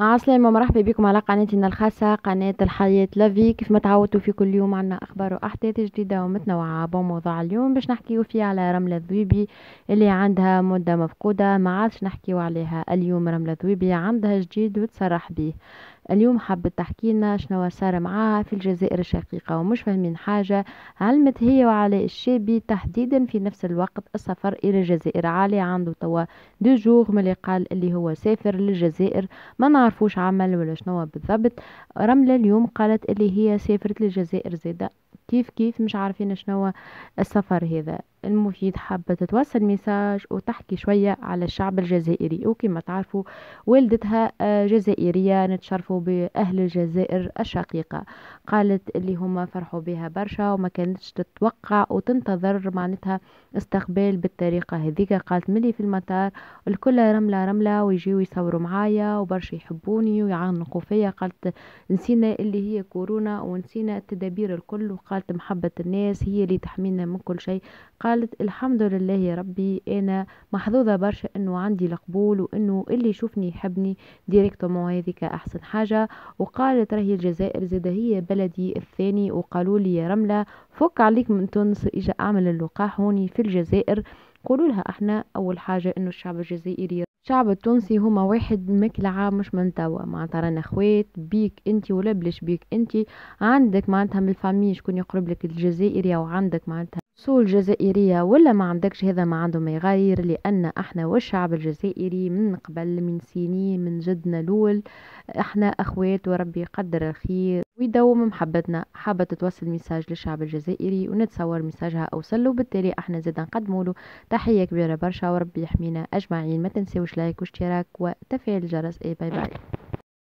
عسلامة ومرحبا بكم على قناتنا الخاصة قناة الحياة لافي كيف ما تعودتوا في كل يوم عنا أخبار وأحداث جديدة ومتنوعة بموضوع اليوم باش نحكيو فيه على رملة ذويبي اللي عندها مدة مفقودة ما عادش نحكيو عليها اليوم رملة ذويبي عندها جديد وتصرح بيه اليوم حابة تحكي لنا شنو صار معاها في الجزائر الشقيقة ومش فاهمين حاجة علمت هي وعلاء الشابي تحديدا في نفس الوقت السفر إلى الجزائر علاء عنده توا دو جوغ ملي قال اللي هو سافر للجزائر ما نعرفوش عمل ولا شنو بالضبط رملة اليوم قالت اللي هي سافرت للجزائر زيدا كيف كيف مش عارفين شنو السفر هذا المفيد حابة تتوصل ميساج وتحكي شوية على الشعب الجزائري وكما تعرفوا والدتها آه، جزائرية نتشرفوا بأهل الجزائر الشقيقة قالت اللي هما فرحوا بها برشا وما كانتش تتوقع وتنتظر معناتها استقبال بالطريقة هذيك قالت ملي في المطار الكل رملة رملة ويجيو يصوروا معايا وبرشا يحبوني ويعانقوا فيا قالت نسينا اللي هي كورونا ونسينا التدابير الكل وقالت محبة الناس هي اللي تحمينا من كل شيء قالت قالت الحمد لله يا ربي انا محظوظه برشا انه عندي القبول وانه اللي يشوفني يحبني ديريكتومون هذيك احسن حاجه وقالت راهي الجزائر زاد هي بلدي الثاني وقالوا لي يا رمله فك عليك من تونس اجا اعمل اللقاح هوني في الجزائر قولوا لها احنا اول حاجه انه الشعب الجزائري الشعب التونسي هما واحد مكلعة مش من توا معناتها رانا خوات بيك انت ولا بلاش بيك انت عندك معناتها من الفامي شكون يقرب لك الجزائري او عندك معناتها اصول جزائريه ولا ما عندكش هذا ما عنده ما يغير لان احنا والشعب الجزائري من قبل من سنين من جدنا الاول احنا اخوات وربي يقدر الخير ويدوم محبتنا حابه توصل ميساج للشعب الجزائري ونتصور ميساجها له بالتالي احنا زادا نقدموا له تحيه كبيره برشا وربي يحمينا اجمعين ما تنسوش لايك واشتراك وتفعيل الجرس اي باي باي